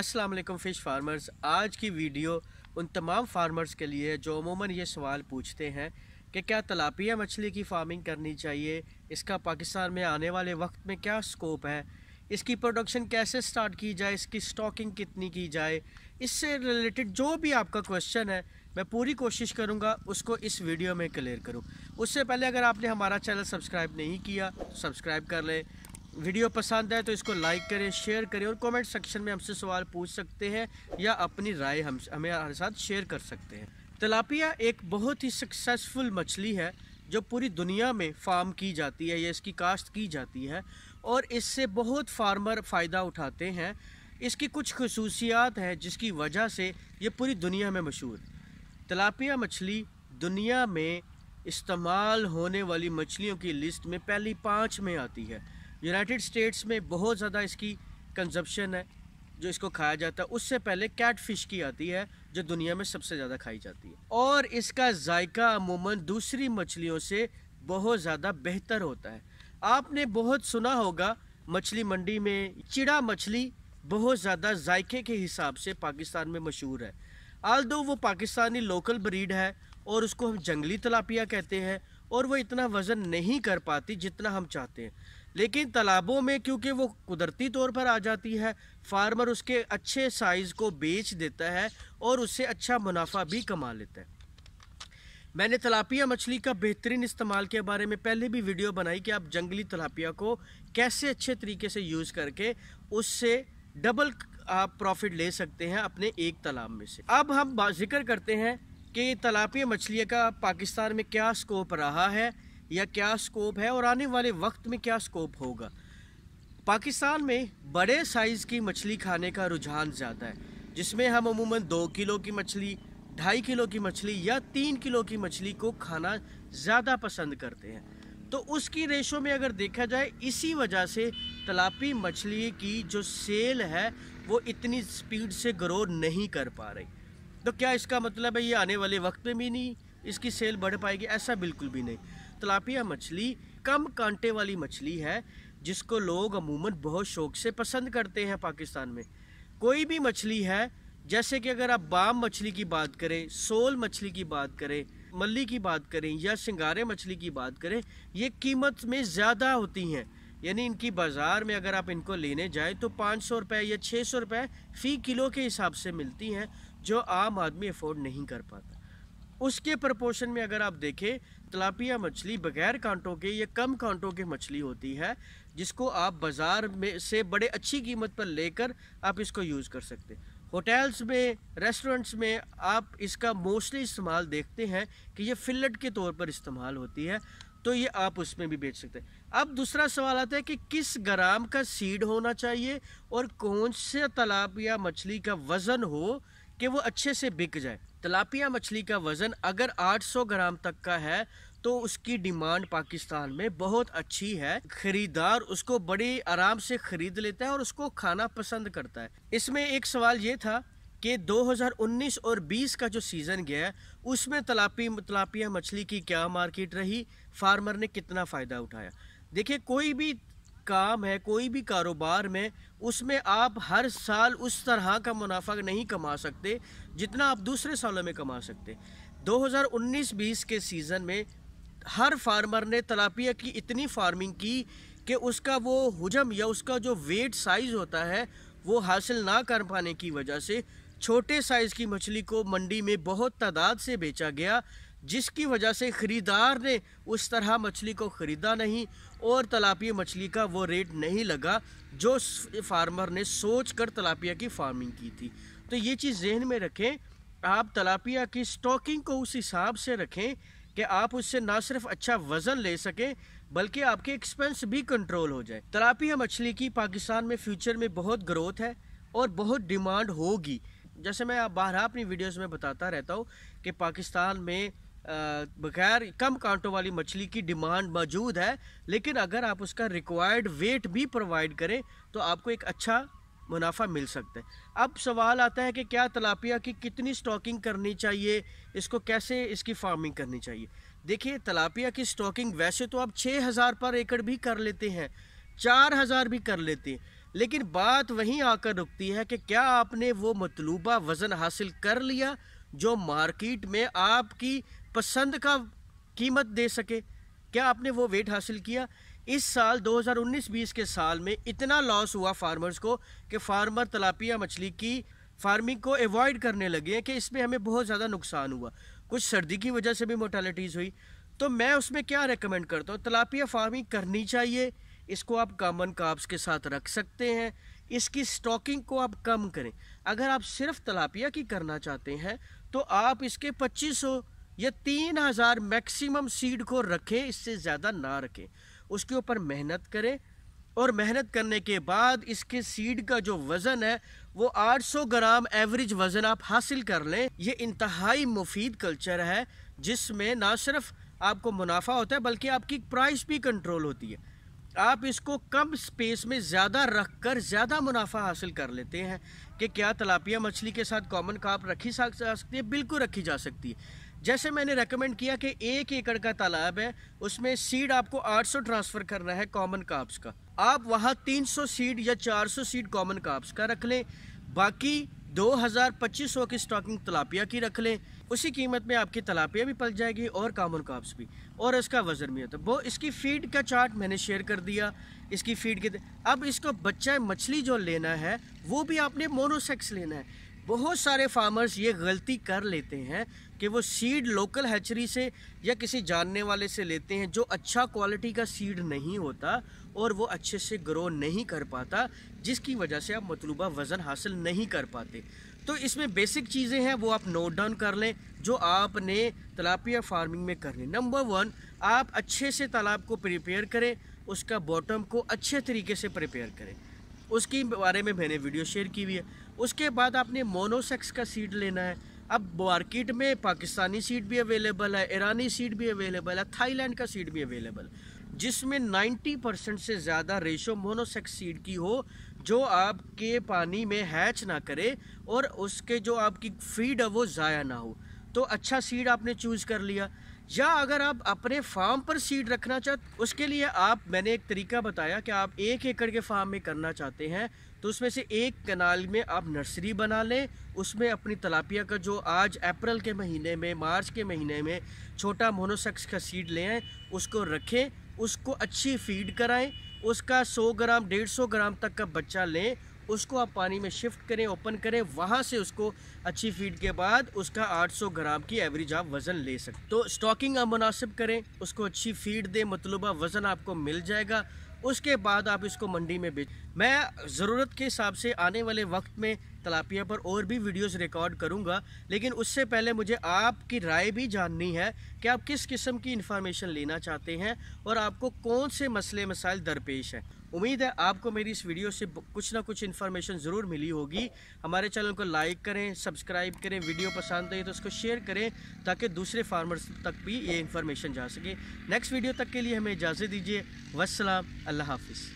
Aslam fish farmers आज की video उन तमाम फार्मर्स के लिए जो अमूमन ये सवाल पूछते हैं कि क्या तलापिया मछली की फार्मिंग करनी चाहिए इसका पाकिस्तान में आने वाले वक्त में क्या स्कोप है इसकी प्रोडक्शन कैसे स्टार्ट की जाए इसकी स्टॉकिंग कितनी की जाए इससे रिलेटेड जो भी आपका क्वेश्चन है मैं पूरी कोशिश करूंगा उसको इस वीडियो में क्लियर करूं उससे पहले अगर आपने हमारा चैनल सब्सक्राइब नहीं किया तो सब्सक्राइब कर लें वीडियो पसंद आए तो इसको लाइक करें शेयर करें और कमेंट सेक्शन में हमसे सवाल पूछ सकते हैं या अपनी राय हम हमें हमारे साथ शेयर कर सकते हैं तलापिया एक बहुत ही सक्सेसफुल मछली है जो पूरी दुनिया में फार्म की जाती है या इसकी काश्त की जाती है और इससे बहुत फार्मर फ़ायदा उठाते हैं इसकी कुछ खसूसियात हैं जिसकी वजह से ये पूरी दुनिया में मशहूर तलापिया मछली दुनिया में इस्तेमाल होने वाली मछलियों की लिस्ट में पहली पाँच में आती है यूनाइटेड स्टेट्स में बहुत ज़्यादा इसकी कंजप्शन है जो इसको खाया जाता है उससे पहले कैट फिश की आती है जो दुनिया में सबसे ज़्यादा खाई जाती है और इसका जायका अमूमन दूसरी मछलियों से बहुत ज़्यादा बेहतर होता है आपने बहुत सुना होगा मछली मंडी में चिड़ा मछली बहुत ज़्यादा जायके के हिसाब से पाकिस्तान में मशहूर है आल दो वो पाकिस्तानी लोकल ब्रीड है और उसको हम जंगली तलापिया कहते हैं और वो इतना वज़न नहीं कर पाती जितना हम चाहते हैं लेकिन तालाबों में क्योंकि वो कुदरती तौर पर आ जाती है फार्मर उसके अच्छे साइज़ को बेच देता है और उससे अच्छा मुनाफा भी कमा लेता है मैंने तलापिया मछली का बेहतरीन इस्तेमाल के बारे में पहले भी वीडियो बनाई कि आप जंगली तलापिया को कैसे अच्छे तरीके से यूज़ करके उससे डबल आप प्रॉफिट ले सकते हैं अपने एक तालाब में से अब हम जिक्र करते हैं कि तलापिया मछली का पाकिस्तान में क्या स्कोप रहा है या क्या स्कोप है और आने वाले वक्त में क्या स्कोप होगा पाकिस्तान में बड़े साइज़ की मछली खाने का रुझान ज़्यादा है जिसमें हम अमूमन दो किलो की मछली ढाई किलो की मछली या तीन किलो की मछली को खाना ज़्यादा पसंद करते हैं तो उसकी रेशो में अगर देखा जाए इसी वजह से तलापी मछली की जो सेल है वो इतनी स्पीड से ग्रो नहीं कर पा रही तो क्या इसका मतलब है ये आने वाले वक्त में भी नहीं इसकी सेल बढ़ पाएगी ऐसा बिल्कुल भी नहीं तलापिया मछली कम कांटे वाली मछली है जिसको लोग अमूमन बहुत शौक से पसंद करते हैं पाकिस्तान में कोई भी मछली है जैसे कि अगर आप बाम मछली की बात करें सोल मछली की बात करें मल्ली की बात करें या सिंगारे मछली की बात करें ये कीमत में ज़्यादा होती हैं यानी इनकी बाज़ार में अगर आप इनको लेने जाएं तो पाँच सौ रुपये या छः सौ रुपये फ़ी किलो के हिसाब से मिलती हैं जो आम आदमी अफोर्ड नहीं कर पाता उसके प्रपोर्शन में अगर आप देखें तलापिया मछली बगैर कांटों के या कम कांटों के मछली होती है जिसको आप बाज़ार में से बड़े अच्छी कीमत पर लेकर आप इसको यूज़ कर सकते हैं होटल्स में रेस्टोरेंट्स में आप इसका मोस्टली इस्तेमाल देखते हैं कि ये फिलट के तौर पर इस्तेमाल होती है तो ये आप उसमें भी बेच सकते हैं अब दूसरा सवाल आता है कि किस ग्राम का सीड होना चाहिए और कौन से तालाब या मछली का वज़न हो कि वो अच्छे से बिक जाए तलापिया मछली का वज़न अगर 800 ग्राम तक का है तो उसकी डिमांड पाकिस्तान में बहुत अच्छी है खरीदार उसको बड़े आराम से ख़रीद लेता है और उसको खाना पसंद करता है इसमें एक सवाल ये था कि 2019 और 20 का जो सीज़न गया उसमें तलापी तलापिया मछली की क्या मार्केट रही फार्मर ने कितना फ़ायदा उठाया देखिए कोई भी काम है कोई भी कारोबार में उसमें आप हर साल उस तरह का मुनाफा नहीं कमा सकते जितना आप दूसरे सालों में कमा सकते 2019-20 के सीज़न में हर फार्मर ने तलापिया की इतनी फार्मिंग की कि उसका वो हजम या उसका जो वेट साइज़ होता है वो हासिल ना कर पाने की वजह से छोटे साइज़ की मछली को मंडी में बहुत तादाद से बेचा गया जिसकी वजह से ख़रीदार ने उस तरह मछली को ख़रीदा नहीं और तलापिया मछली का वो रेट नहीं लगा जो फार्मर ने सोच कर तलापिया की फार्मिंग की थी तो ये चीज़ जहन में रखें आप तलापिया की स्टॉकिंग को उस हिसाब से रखें कि आप उससे ना सिर्फ अच्छा वज़न ले सकें बल्कि आपके एक्सपेंस भी कंट्रोल हो जाए तलापिया मछली की पाकिस्तान में फ्यूचर में बहुत ग्रोथ है और बहुत डिमांड होगी जैसे मैं आप बारह अपनी वीडियोस में बताता रहता हूँ कि पाकिस्तान में बगैर कम कांटों वाली मछली की डिमांड मौजूद है लेकिन अगर आप उसका रिक्वायर्ड वेट भी प्रोवाइड करें तो आपको एक अच्छा मुनाफा मिल सकता है अब सवाल आता है कि क्या तलापिया की कितनी स्टॉकिंग करनी चाहिए इसको कैसे इसकी फार्मिंग करनी चाहिए देखिए तलापिया की स्टॉकिंग वैसे तो आप छः हज़ार पर एकड़ भी कर लेते हैं चार हज़ार भी कर लेते हैं लेकिन बात वहीं आकर रुकती है कि क्या आपने वो मतलूबा वज़न हासिल कर लिया जो मार्केट में आपकी पसंद का कीमत दे सके क्या आपने वो वेट हासिल किया इस साल 2019-20 के साल में इतना लॉस हुआ फार्मर्स को कि फार्मर तलापिया मछली की फार्मिंग को अवॉइड करने लगे कि इसमें हमें बहुत ज़्यादा नुकसान हुआ कुछ सर्दी की वजह से भी मोटालिटीज़ हुई तो मैं उसमें क्या रेकमेंड करता हूँ तलापिया फार्मिंग करनी चाहिए इसको आप कामन काप्स के साथ रख सकते हैं इसकी स्टॉकिंग को आप कम करें अगर आप सिर्फ तलापिया की करना चाहते हैं तो आप इसके 2500 या 3000 मैक्सिमम सीड को रखें इससे ज़्यादा ना रखें उसके ऊपर मेहनत करें और मेहनत करने के बाद इसके सीड का जो वज़न है वो 800 ग्राम एवरेज वज़न आप हासिल कर लें ये इंतहाई मुफीद कल्चर है जिसमें ना सिर्फ आपको मुनाफा होता है बल्कि आपकी प्राइस भी कंट्रोल होती है आप इसको कम स्पेस में ज़्यादा रख कर ज़्यादा मुनाफा हासिल कर लेते हैं कि क्या तलापिया मछली के साथ कॉमन काप रखी जा सकती है बिल्कुल रखी जा सकती है जैसे मैंने रेकमेंड किया कि एक एकड़ का तालाब है उसमें सीड आपको 800 ट्रांसफ़र करना है कॉमन काप्स का आप वहाँ 300 सीड या 400 सीड कॉमन काप्स का रख लें बाकी दो हज़ार की स्टॉकिंग तलापिया की रख लें उसी कीमत में आपकी तलापिया भी पल जाएगी और कामन काप्स भी और इसका वज़न भी होता है वो इसकी फ़ीड का चार्ट मैंने शेयर कर दिया इसकी फ़ीड के अब इसको बच्चा मछली जो लेना है वो भी आपने मोनोसेक्स लेना है बहुत सारे फार्मर्स ये गलती कर लेते हैं कि वो सीड लोकल हैचरी से या किसी जानने वाले से लेते हैं जो अच्छा क्वालिटी का सीड नहीं होता और वो अच्छे से ग्रो नहीं कर पाता जिसकी वजह से आप मतलूबा वज़न हासिल नहीं कर पाते तो इसमें बेसिक चीज़ें हैं वो आप नोट डाउन कर लें जो आपने तलापिया फार्मिंग में करनी नंबर वन आप अच्छे से तालाब को प्रिपेयर करें उसका बॉटम को अच्छे तरीके से प्रिपेयर करें उसके बारे में मैंने वीडियो शेयर की हुई है उसके बाद आपने मोनोसेक्स का सीड लेना है अब मार्केट में पाकिस्तानी सीड भी अवेलेबल है ईरानी सीड भी अवेलेबल है थाईलैंड का सीड भी अवेलेबल जिसमें 90 परसेंट से ज़्यादा रेशो मोनोसेक्स सीड की हो जो आपके पानी में हैच ना करे और उसके जो आपकी फीड है वो ज़ाया ना हो तो अच्छा सीड आपने चूज़ कर लिया या अगर आप अपने फार्म पर सीड रखना चाहते उसके लिए आप मैंने एक तरीका बताया कि आप एक एकड़ के फार्म में करना चाहते हैं तो उसमें से एक कनाल में आप नर्सरी बना लें उसमें अपनी तलापिया का जो आज अप्रैल के महीने में मार्च के महीने में छोटा मोनोसक्स का सीड ले आएँ उसको रखें उसको अच्छी फीड कराएं उसका 100 ग्राम 150 ग्राम तक का बच्चा लें उसको आप पानी में शिफ्ट करें ओपन करें वहाँ से उसको अच्छी फीड के बाद उसका 800 ग्राम की एवरेज आप वज़न ले सकते तो स्टॉकिंग आप मुनासिब करें उसको अच्छी फीड दें मतलूबा वज़न आपको मिल जाएगा उसके बाद आप इसको मंडी में बेच मैं ज़रूरत के हिसाब से आने वाले वक्त में तलापिया पर और भी वीडियोस रिकॉर्ड करूँगा लेकिन उससे पहले मुझे आपकी राय भी जाननी है कि आप किस किस्म की इन्फॉर्मेशन लेना चाहते हैं और आपको कौन से मसले मसाइल दरपेश हैं उम्मीद है आपको मेरी इस वीडियो से कुछ ना कुछ इन्फॉर्मेशन ज़रूर मिली होगी हमारे चैनल को लाइक करें सब्सक्राइब करें वीडियो पसंद आई तो उसको शेयर करें ताकि दूसरे फार्मर्स तक भी ये इन्फॉर्मेशन जा सके नेक्स्ट वीडियो तक के लिए हमें इजाज़त दीजिए वसलम अल्लाह हाफिज़